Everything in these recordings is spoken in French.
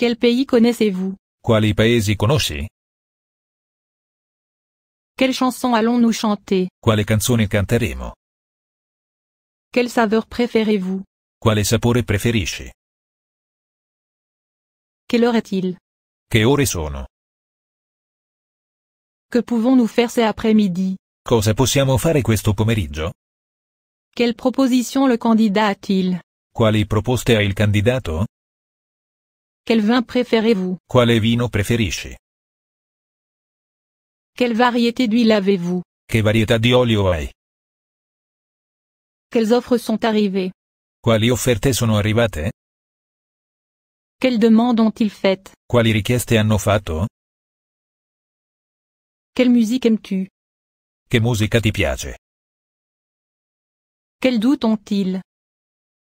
Quel pays connaissez-vous Quali paesi conosci? Quelle chanson allons-nous chanter Quale canzone canteremo? Quelle saveur préférez-vous Quale sapore preferisci? Quelle heure est-il Che ore sono? Que pouvons-nous faire cet après-midi Cosa possiamo fare questo pomeriggio? Quelle proposition le candidat a-t-il Quali proposte ha il candidato? Quel vin préférez-vous Quale vino preferisci? Quelle variété d'huile avez-vous Che varietà di olio hai? Quelles offres sont arrivées Quali offerte sono arrivate? Quelles demandes ont-ils faites Quali richieste hanno fatto? Quelle musique aimes-tu Che musica ti piace? Quels doutes ont-ils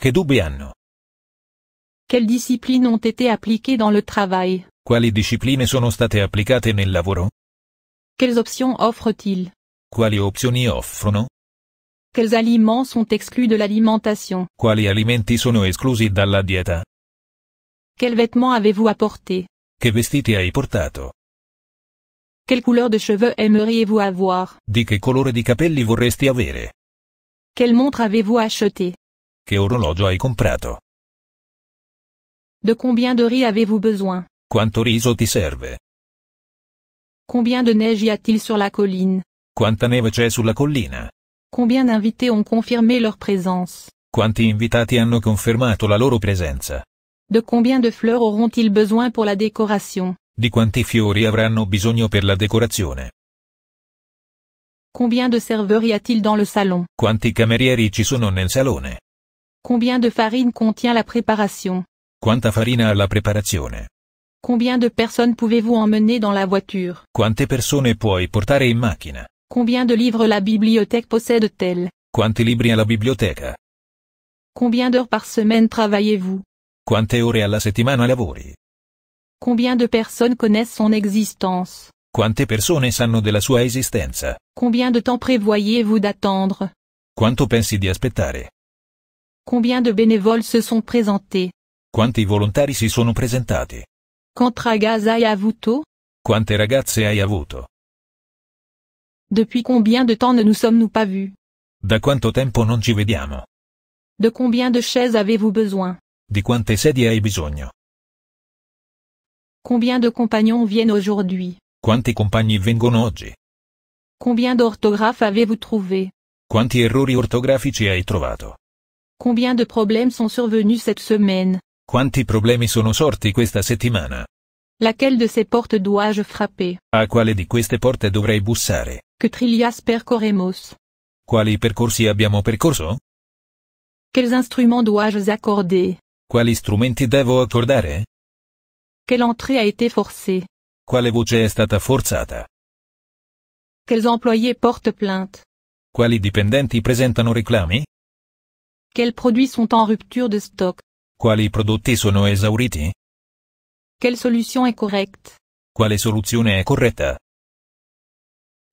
Che dubbi hanno? Quelles disciplines ont été appliquées dans le travail Quali discipline sono state applicate nel lavoro? Quelles options offrent-ils Quali opzioni offrono? Quels aliments sont exclus de l'alimentation Quali alimenti sono esclusi dalla dieta? Quels vêtements avez-vous apporté Che vestiti hai portato? Quelle couleur de cheveux aimeriez-vous avoir Di che colore di capelli vorresti avere? Quelle montre avez-vous acheté Che orologio hai comprato? De combien de riz avez-vous besoin Quanto riso ti serve? Combien de neige y a-t-il sur la colline Quanta neve c'è sulla collina? Combien d'invités ont confirmé leur présence Quanti invitati hanno confermato la loro presenza? De combien de fleurs auront-ils besoin pour la décoration Di quanti fiori avranno bisogno per la decorazione? Combien de serveurs y a-t-il dans le salon Quanti camerieri ci sono nel salone? Combien de farine contient la préparation Quanta farina alla preparazione? Combien de personnes pouvez-vous emmener dans la voiture? Quante persone puoi portare in macchina? Combien de livres la bibliothèque possède-t-elle? Quanti libri la bibliothèque? Combien d'heures par semaine travaillez-vous? Quante ore alla settimana lavori? Combien de personnes connaissent son existence? Quante persone sanno della sua esistenza? Combien de temps prévoyez-vous d'attendre? Quanto pensi di aspettare? Combien de bénévoles se sont présentés? Quanti volontari si sono presentati? Quant ragazzi hai avuto? Quante ragazze hai avuto? Depuis combien de temps ne nous sommes-nous pas vus? Da quanto tempo non ci vediamo? De combien de chaises avez-vous besoin? Di quante sedie hai bisogno? Combien de compagnons viennent aujourd'hui? Quanti compagni vengono oggi? Combien d'orthographes avez-vous trouvé? Quanti errori ortografici hai trovato? Combien de problèmes sont survenus cette semaine? Quanti problemi sono sorti questa settimana? Laquelle de ces portes dois-je frapper? A quale di queste porte dovrei bussare? Que trillas percorremos? Quali percorsi abbiamo percorso? Quels instruments dois-je accorder? Quali strumenti devo accordare? Quelle entrée a été forcée? Quale voce è stata forzata? Quels employés portent plainte? Quali dipendenti presentano reclami? Quels produits sont en rupture de stock? Quali prodotti sono esauriti? Quelle soluzione è corretta? Quale soluzione è corretta?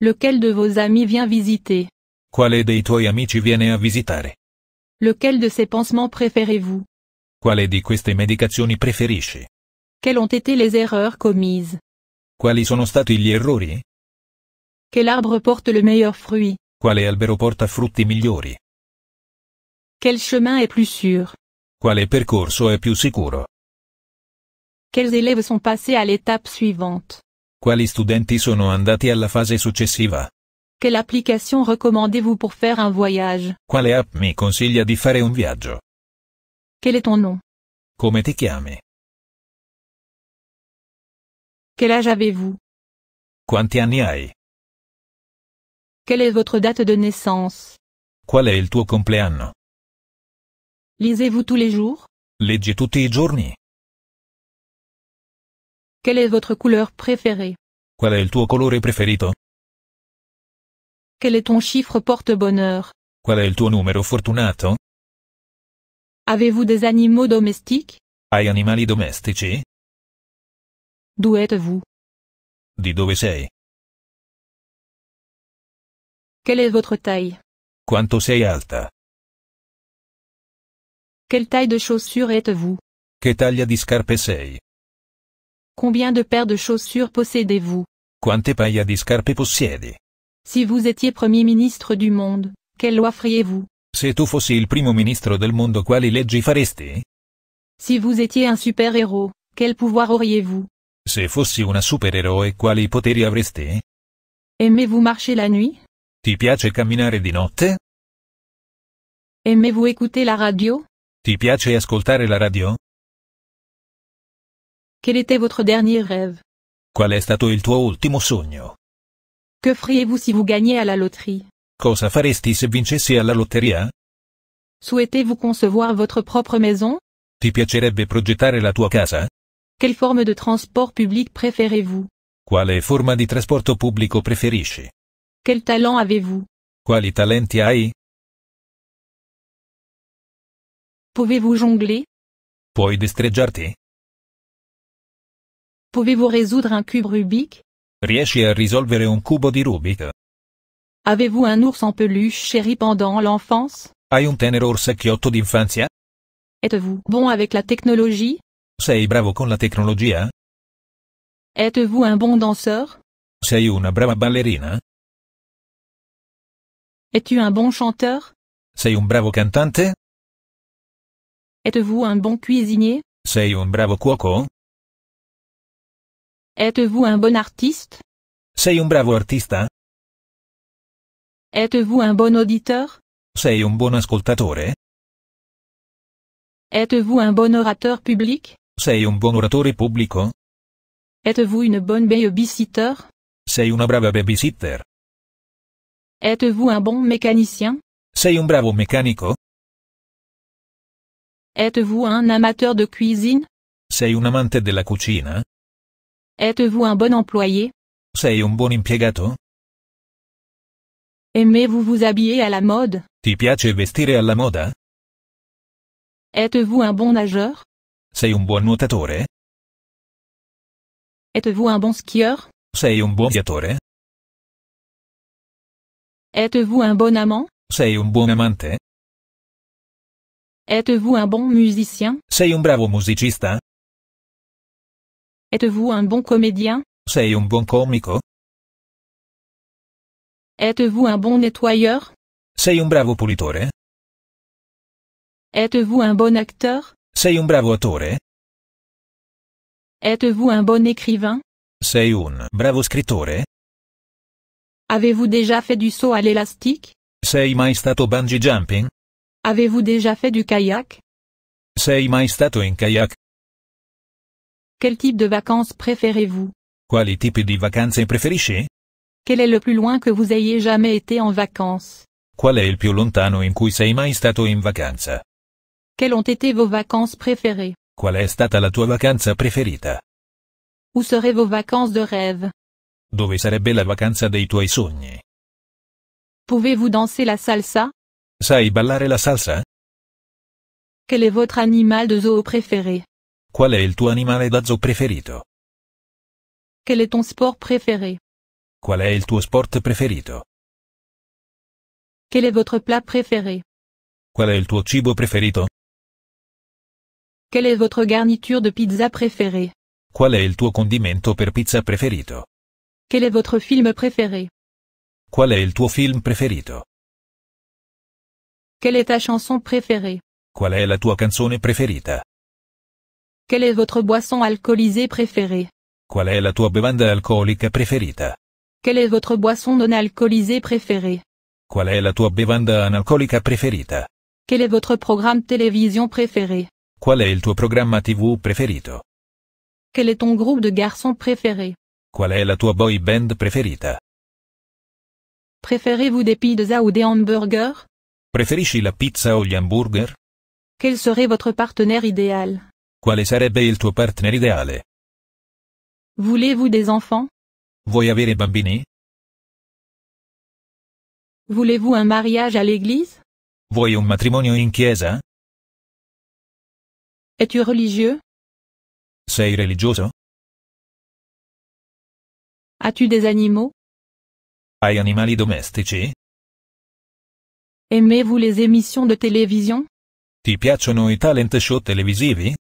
Lequel de vos amis vient visiter? Quale dei tuoi amici viene a visitare? Lequel de ces pansements préférez-vous? Quale di queste medicazioni preferisci? Quelles ont été les erreurs commises? Quali sono stati gli errori? Quel arbre porte le meilleur fruit? Quale albero porta frutti migliori? Quel chemin est plus sûr? Quale percorso è più sicuro? Quels élèves sont passés à l'étape suivante? Quali studenti sono andati alla fase successiva? Quelle application recommandez-vous pour faire un voyage? Quale app mi consiglia di fare un viaggio? Quel est ton nom? Come ti chiami? Quel âge avez-vous? Quanti anni hai? Quelle est votre date de naissance? Qual è il tuo compleanno? Lisez-vous tous les jours Leggi tutti i giorni. Quelle est votre couleur préférée Qual è il tuo colore preferito? Quel est ton chiffre porte-bonheur Qual è il tuo numero fortunato? Avez-vous des animaux domestiques Hai animali domestici? D'où êtes-vous Di dove sei? Quelle est votre taille Quanto sei alta? Quelle taille de chaussures êtes-vous Che taglia di scarpe sei? Combien de paires de chaussures possédez-vous Quante paia di scarpe possiedi? Si vous étiez Premier ministre du monde, quelle loi feriez-vous Se tu fossi il primo ministro del mondo quali leggi faresti? Si vous étiez un super-héros, quel pouvoir auriez-vous Se fossi una supereroe quali poteri avresti? Aimez-vous marcher la nuit Ti piace camminare di notte? Aimez-vous écouter la radio Ti piace ascoltare la radio? Quel était votre dernier rêve? Qual è stato il tuo ultimo sogno? Que feriez-vous si vous gagnez à la loterie? Cosa faresti se vincessi alla lotteria? Souhaitez-vous concevoir votre propre maison? Ti piacerebbe progettare la tua casa? Quelle forme de transport public préférez-vous? Quale forma di trasporto pubblico preferisci? Quel talent avez-vous? Quali talenti hai? Pouvez-vous jongler Puoi destreggiarti? Pouvez-vous résoudre un cube Rubik Riesci a risolvere un cubo di Rubik? Avez-vous un ours en peluche chéri pendant l'enfance Hai un tenero orsacchiotto d'infanzia? Êtes-vous bon avec la technologie Sei bravo con la tecnologia? Êtes-vous un bon danseur Sei una brava ballerina? Es-tu un bon chanteur Sei un bravo cantante Êtes-vous un bon cuisinier Sei un bravo cuoco Êtes-vous un bon artiste Sei un bravo artista Êtes-vous un bon auditeur Sei un bon ascoltatore Êtes-vous un bon orateur public Sei un bon oratore pubblico Êtes-vous une bonne babysitter Sei una brava babysitter Êtes-vous un bon mécanicien Sei un bravo meccanico Êtes-vous un amateur de cuisine? Sei un amante della cucina? Êtes-vous un bon employé? Sei un buon impiegato? Aimez-vous vous habiller à la mode? Ti piace vestire alla moda? Êtes-vous un bon nageur? Sei un buon nuotatore? Êtes-vous un bon skieur? Sei un buon viatore? Êtes-vous un bon amant? Sei un buon amante? Êtes-vous un bon musicien? Sei un bravo musicista? Êtes-vous un bon comédien? Sei un bon comico? Êtes-vous un bon nettoyeur? Sei un bravo pulitore? Êtes-vous un bon acteur? Sei un bravo attore? Êtes-vous un bon écrivain? Sei un bravo scrittore? Avez-vous déjà fait du saut à l'élastique? Sei mai stato bungee jumping? Avez-vous déjà fait du kayak Sei mai stato in kayak? Quel type de vacances préférez-vous Quali tipi di vacanze preferisci? Quel est le plus loin que vous ayez jamais été en vacances Qual è il più lontano in cui sei mai stato in vacanza? Quelles ont été vos vacances préférées Qual è stata la tua vacanza preferita? Où seraient vos vacances de rêve Dove sarebbe la vacanza dei tuoi sogni? Pouvez-vous danser la salsa Sai ballare la salsa? Quel è votre animal de zoo préféré? Qual è il tuo animale da zoo preferito? Quel è ton sport preferito? Qual è il tuo sport preferito? Quel è votre plat preferito? Qual è il tuo cibo preferito? Quelle è votre garniture de pizza preferita? Qual è il tuo condimento per pizza preferito? Quel è votre film préféré? Qual è il tuo film preferito? Quelle est ta chanson préférée Qual è la tua canzone preferita? Quelle est votre boisson alcoolisée préférée Qual è la tua bevanda alcolica preferita? Quelle est votre boisson non alcoolisée préférée Qual è la tua bevanda analcolica preferita? Quel est votre programme télévision préféré Qual è il tuo programma TV preferito? Quel est ton groupe de garçons préféré Qual è la tua boy band preferita? Préférez-vous des pizzas ou des hamburgers Preferisci la pizza o gli hamburger? Quel serait votre partenaire idéal? Quale sarebbe il tuo partner ideale? Voulez-vous des enfants? Vuoi avere bambini? Voulez-vous un mariage à l'église? Vuoi un matrimonio in chiesa? Es-tu religieux? Sei religioso? As-tu des animaux? Hai animali domestici? Aimez-vous les émissions de télévision? Ti piacciono i talent show televisivi?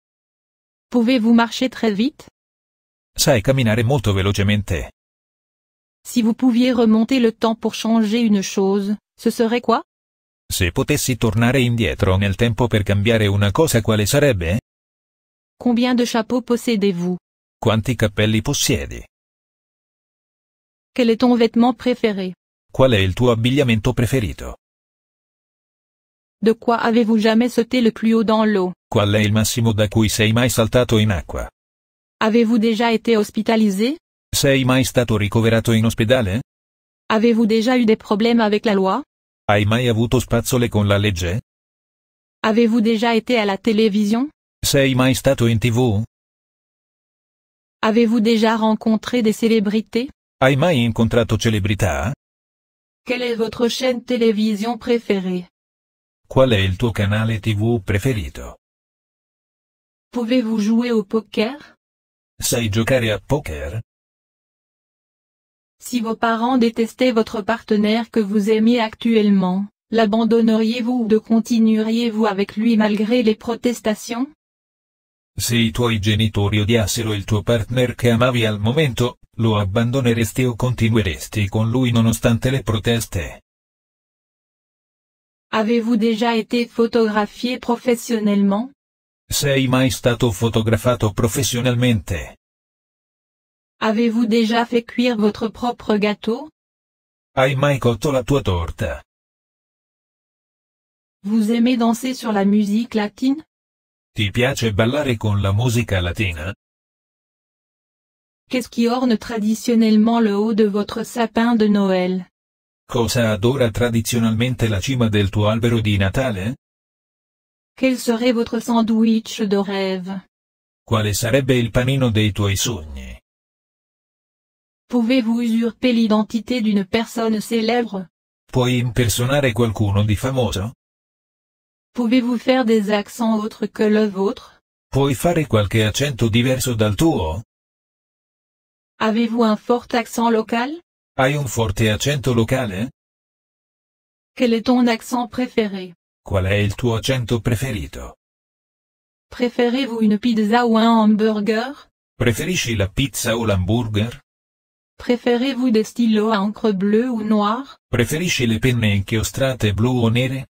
Pouvez-vous marcher très vite? Sai camminare molto velocemente. Si vous pouviez remonter le temps pour changer une chose, ce serait quoi? Se potessi tornare indietro nel tempo per cambiare una cosa quale sarebbe? Combien de chapeaux possédez-vous? Quanti cappelli possiedi? Quel est ton vêtement préféré? Qual è il tuo abbigliamento preferito? De quoi avez-vous jamais sauté le plus haut dans l'eau? Qual è il massimo da cui sei mai saltato in acqua? Avez-vous déjà été hospitalisé? Sei mai stato ricoverato in ospedale? Avez-vous déjà eu des problèmes avec la loi? Hai mai avuto spazzole con la legge? Avez-vous déjà été à la télévision? Sei mai stato in tv? Avez-vous déjà rencontré des célébrités? Hai mai incontrato celebrità? Quelle est votre chaîne télévision préférée? Qual est le canal TV preferito? Pouvez-vous jouer au poker? Sais-tu jouer à poker? Si vos parents détestaient votre partenaire que vous aimiez actuellement, l'abandonneriez-vous ou de continueriez-vous avec lui malgré les protestations? Si i tuoi genitori odiassero il tuo partner che amavi al momento, lo abbandoneresti o continueresti con lui nonostante le proteste? Avez-vous déjà été photographié professionnellement? Sei mai stato fotografato professionnellement. Avez-vous déjà fait cuire votre propre gâteau? Hai mai cotto la tua torta? Vous aimez danser sur la musique latine? Ti piace ballare con la musica latina? Qu'est-ce qui orne traditionnellement le haut de votre sapin de Noël? Cosa adora tradizionalmente la cima del tuo albero di Natale? Quel serait votre sandwich de rêve? Quale sarebbe il panino dei tuoi sogni? Pouvez-vous usurper l'identité d'une personne célèbre? Puoi impersonare qualcuno di famoso? Pouvez-vous faire des accents autres que le vôtre? Puoi fare qualche accento diverso dal tuo? Avez-vous un fort accent locale? Hai un forte accento locale? Quel est ton accent préféré? Qual è il tuo accento preferito? Préférez-vous une pizza o un hamburger? Preferisci la pizza o l'hamburger? Préférez-vous des stylos à encre bleue o noire? Preferisci le penne inchiostrate blu o nere?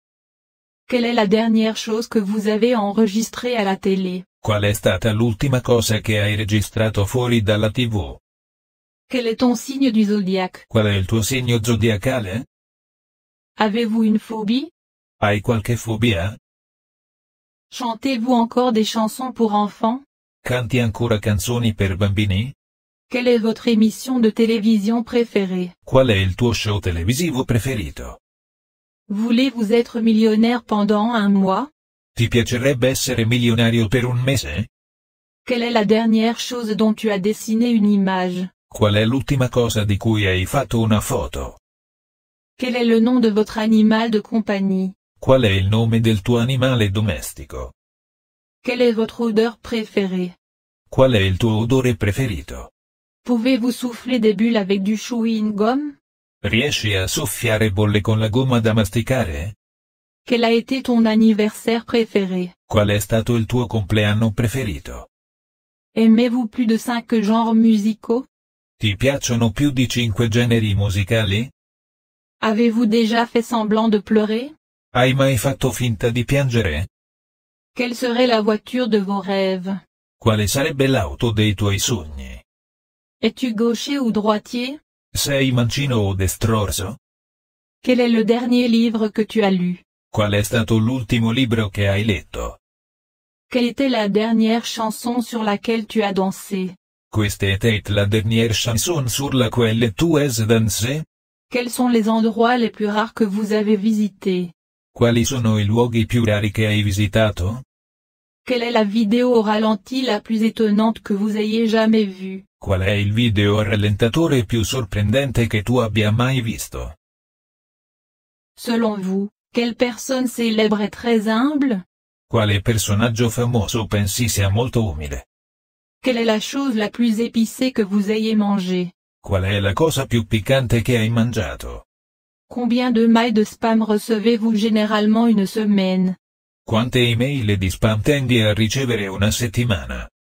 Quelle è la dernière chose que vous avez enregistrée à la télé? Qual è stata l'ultima cosa che hai registrato fuori dalla tv? Quel est ton signe du zodiaque? Avez-vous une phobie? Hai qualche Chantez-vous encore des chansons pour enfants? Canti ancora canzoni per bambini? Quelle est votre émission de télévision préférée? Qual è il show televisivo preferito? Voulez-vous être millionnaire pendant un mois? Ti un mese? Quelle est la dernière chose dont tu as dessiné une image? Qual è l'ultima cosa di cui hai fatto una foto? Quel est le nom de votre animal de compagnie? Qual è il nome del tuo animale domestico? Quelle est votre odeur préférée? Qual è il tuo odore preferito? Pouvez-vous souffler des bulles avec du chewing gum? Riesci a soffiare bolle con la gomma da masticare? Quel a été ton anniversaire préféré? Qual è stato il tuo compleanno preferito? Aimez-vous plus de cinq genres musicaux? Ti piacciono più di cinque generi musicali? Avez-vous déjà fait semblant de pleurer? Hai mai fatto finta di piangere? Quelle serait la voiture de vos rêves? Quale sarebbe l'auto dei tuoi sogni? Es-tu gaucher ou droitier? Sei mancino o destrorso? Quel est le dernier livre que tu as lu? Qual è stato l'ultimo libro che hai letto? Quelle était la dernière chanson sur laquelle tu as dansé? Queste était la dernière chanson sur laquelle tu es dansé? Quels sont les endroits les plus rares que vous avez visités? Quali sono i luoghi più rari che hai visitato? Quelle è la vidéo au ralenti la plus étonnante que vous ayez jamais vue? Qual è il video rallentatore più sorprendente che tu abbia mai visto? Selon vous, quelle personne célèbre est très humble? Quale personaggio famoso pensi sia molto umile? Quelle est la chose la plus épicée que vous ayez mangée Qual è la cosa più piccante che hai mangiato? Combien de mails de spam recevez-vous généralement une semaine? Quante email di spam tendi a ricevere una settimana?